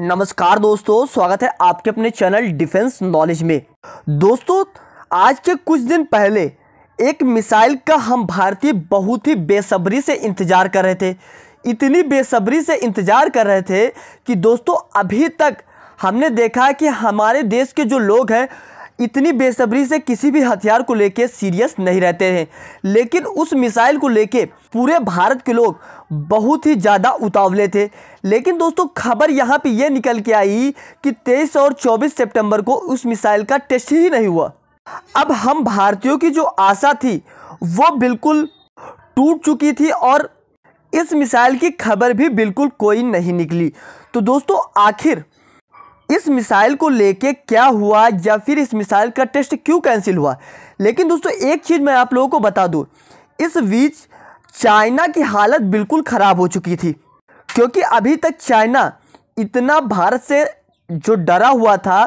नमस्कार दोस्तों स्वागत है आपके अपने चैनल डिफेंस नॉलेज में दोस्तों आज के कुछ दिन पहले एक मिसाइल का हम भारतीय बहुत ही बेसब्री से इंतज़ार कर रहे थे इतनी बेसब्री से इंतज़ार कर रहे थे कि दोस्तों अभी तक हमने देखा कि हमारे देश के जो लोग हैं इतनी बेसब्री से किसी भी हथियार को लेके सीरियस नहीं रहते हैं लेकिन उस मिसाइल को लेके पूरे भारत के लोग बहुत ही ज़्यादा उतावले थे लेकिन दोस्तों खबर यहाँ पे ये निकल के आई कि 23 और 24 सितंबर को उस मिसाइल का टेस्ट ही नहीं हुआ अब हम भारतीयों की जो आशा थी वो बिल्कुल टूट चुकी थी और इस मिसाइल की खबर भी बिल्कुल कोई नहीं निकली तो दोस्तों आखिर इस मिसाइल को लेके क्या हुआ या फिर इस मिसाइल का टेस्ट क्यों कैंसिल हुआ लेकिन दोस्तों एक चीज़ मैं आप लोगों को बता दूँ इस बीच चाइना की हालत बिल्कुल ख़राब हो चुकी थी क्योंकि अभी तक चाइना इतना भारत से जो डरा हुआ था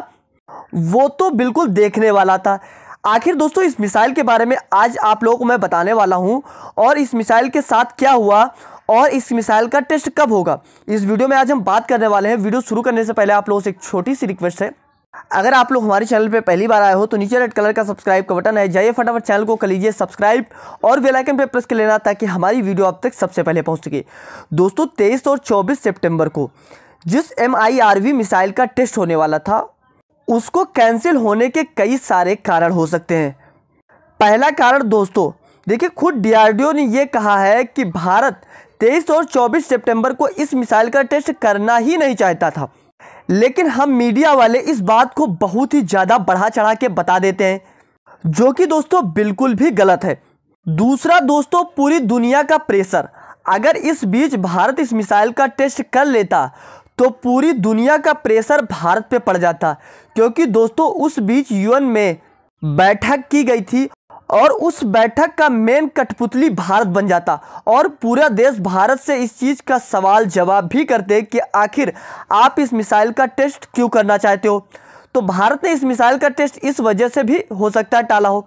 वो तो बिल्कुल देखने वाला था आखिर दोस्तों इस मिसाइल के बारे में आज आप लोगों को मैं बताने वाला हूं और इस मिसाइल के साथ क्या हुआ और इस मिसाइल का टेस्ट कब होगा इस वीडियो में आज हम बात करने वाले हैं वीडियो शुरू करने से पहले आप लोगों से एक छोटी सी रिक्वेस्ट है अगर आप लोग हमारे चैनल पर पहली बार आए हो तो नीचे रेड कलर का सब्सक्राइब का बटन है जाइए फटाफट चैनल को कर लीजिए सब्सक्राइब और बेल आइकन पे प्रेस कर लेना ताकि हमारी वीडियो आप तक सबसे पहले पहुंच सके दोस्तों तेईस और चौबीस सितंबर को जिस एम मिसाइल का टेस्ट होने वाला था उसको कैंसिल होने के कई सारे कारण हो सकते हैं पहला कारण दोस्तों देखिए खुद डीआरडीओ ने यह कहा है कि भारत तेईस और चौबीस सितंबर को इस मिसाइल का टेस्ट करना ही नहीं चाहता था लेकिन हम मीडिया वाले इस बात को बहुत ही ज़्यादा बढ़ा चढ़ा के बता देते हैं जो कि दोस्तों बिल्कुल भी गलत है दूसरा दोस्तों पूरी दुनिया का प्रेशर अगर इस बीच भारत इस मिसाइल का टेस्ट कर लेता तो पूरी दुनिया का प्रेशर भारत पे पड़ जाता क्योंकि दोस्तों उस बीच यूएन में बैठक की गई थी और उस बैठक का मेन कठपुतली भारत बन जाता और पूरा देश भारत से इस चीज़ का सवाल जवाब भी करते कि आखिर आप इस मिसाइल का टेस्ट क्यों करना चाहते हो तो भारत ने इस मिसाइल का टेस्ट इस वजह से भी हो सकता है टाला हो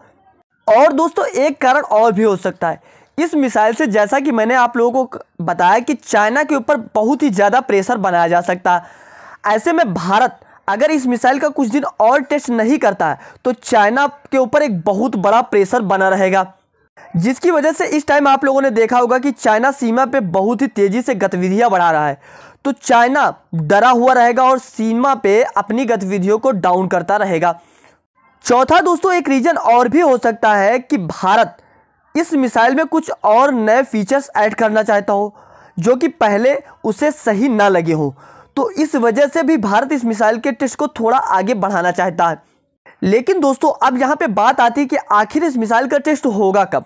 और दोस्तों एक कारण और भी हो सकता है इस मिसाइल से जैसा कि मैंने आप लोगों को बताया कि चाइना के ऊपर बहुत ही ज़्यादा प्रेशर बनाया जा सकता है ऐसे में भारत अगर इस मिसाइल का कुछ दिन और टेस्ट नहीं करता है तो चाइना के ऊपर एक बहुत बड़ा प्रेशर बना रहेगा जिसकी वजह से इस टाइम आप लोगों ने देखा होगा कि चाइना सीमा पे बहुत ही तेज़ी से गतिविधियां बढ़ा रहा है तो चाइना डरा हुआ रहेगा और सीमा पे अपनी गतिविधियों को डाउन करता रहेगा चौथा दोस्तों एक रीज़न और भी हो सकता है कि भारत इस मिसाइल में कुछ और नए फीचर्स ऐड करना चाहता हो जो कि पहले उसे सही ना लगे हों तो इस वजह से भी भारत इस मिसाइल के टेस्ट को थोड़ा आगे बढ़ाना चाहता है लेकिन दोस्तों अब यहाँ पे बात आती है कि आखिर इस मिसाइल का टेस्ट होगा कब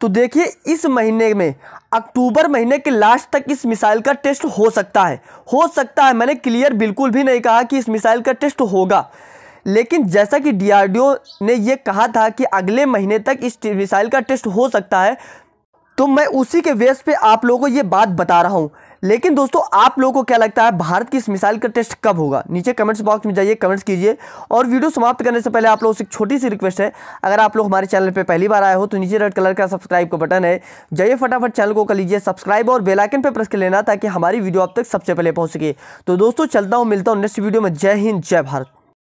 तो देखिए इस महीने में अक्टूबर महीने के लास्ट तक इस मिसाइल का टेस्ट हो सकता है हो सकता है मैंने क्लियर बिल्कुल भी नहीं कहा कि इस मिसाइल का टेस्ट होगा लेकिन जैसा कि डीआरडीओ ने यह कहा था कि अगले महीने तक इस मिसाइल का टेस्ट हो सकता है तो मैं उसी के वेस पे आप लोगों को ये बात बता रहा हूँ लेकिन दोस्तों आप लोगों को क्या लगता है भारत की इस मिसाइल का टेस्ट कब होगा नीचे कमेंट्स बॉक्स में जाइए कमेंट्स कीजिए और वीडियो समाप्त करने से पहले आप लोगों से एक छोटी सी रिक्वेस्ट है अगर आप लोग हमारे चैनल पर पहली बार आए हो तो नीचे रेड कलर का सब्सक्राइब का बटन है जाइए फटाफट चैनल को कर लीजिए सब्सक्राइब और बेलाइकन पर प्रेस कर लेना ताकि हमारी वीडियो आप तक सबसे पहले पहुँच सके तो दोस्तों चलता हूँ मिलता हूँ नेक्स्ट वीडियो में जय हिंद जय भारत